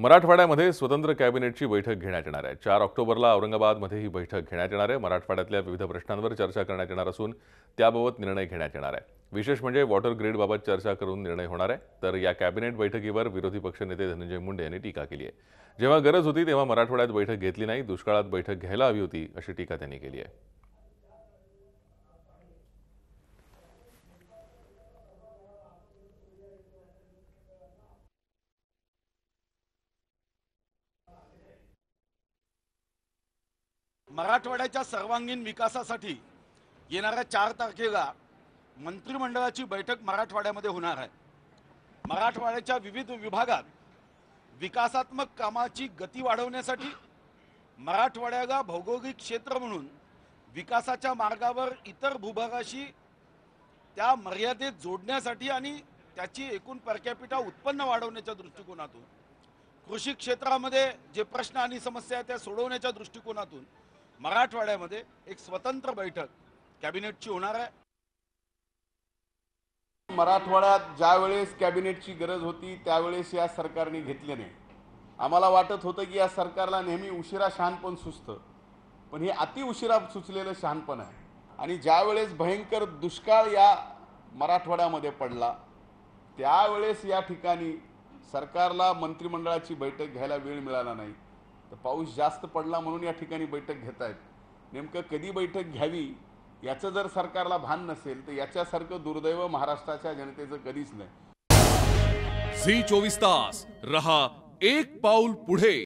मराठवाड्यामध्ये स्वतंत्र कॅबिनेटची बैठक घेण्यात येणार आहे चार ऑक्टोबरला औरंगाबादमध्ये ही बैठक घेण्यात येणार आहे मराठवाड्यातल्या विविध प्रश्नांवर चर्चा करण्यात येणार असून त्याबाबत निर्णय घेण्यात येणार आहे विशेष म्हणजे वॉटर ग्रीडबाबत चर्चा करून निर्णय होणार आहे तर या कॅबिनेट बैठकीवर विरोधी पक्षनेते धनंजय मुंडे यांनी टीका केली आहे जेव्हा गरज होती तेव्हा मराठवाड्यात बैठक घेतली नाही दुष्काळात बैठक घ्यायला हवी होती अशी टीका त्यांनी केली आहे मराठवाड्याच्या सर्वांगीण विकासासाठी येणाऱ्या चार तारखेला मंत्रिमंडळाची बैठक मराठवाड्यामध्ये होणार आहे मराठवाड्याच्या विविध विभागात विकासात्मक कामाची गती वाढवण्यासाठी मराठवाड्याला भौगोलिक क्षेत्र म्हणून विकासाच्या मार्गावर इतर भूभागाशी त्या मर्यादेत जोडण्यासाठी आणि त्याची एकूण परकॅपिटा उत्पन्न वाढवण्याच्या दृष्टिकोनातून कृषी क्षेत्रामध्ये जे प्रश्न आणि समस्या आहेत त्या सोडवण्याच्या दृष्टिकोनातून मराठवाड्यामध्ये एक स्वतंत्र बैठक कॅबिनेटची होणार आहे मराठवाड्यात ज्या वेळेस कॅबिनेटची गरज होती त्यावेळेस या सरकारने घेतले नाही आम्हाला वाटत होतं की या सरकारला नेहमी उशिरा शहाणपण सुचतं पण हे अति उशिरा सुचलेलं शहाणपण आहे आणि ज्यावेळेस भयंकर दुष्काळ या मराठवाड्यामध्ये पडला त्यावेळेस या ठिकाणी सरकारला मंत्रिमंडळाची बैठक घ्यायला वेळ मिळाला नाही तर पाऊस जास्त पडला म्हणून या ठिकाणी बैठक घेत आहेत नेमकं कधी बैठक घ्यावी याचं जर सरकारला भान नसेल तर याच्यासारखं दुर्दैव महाराष्ट्राच्या जनतेचं कधीच नाही झी चोवीस तास रहा एक पाऊल पुढे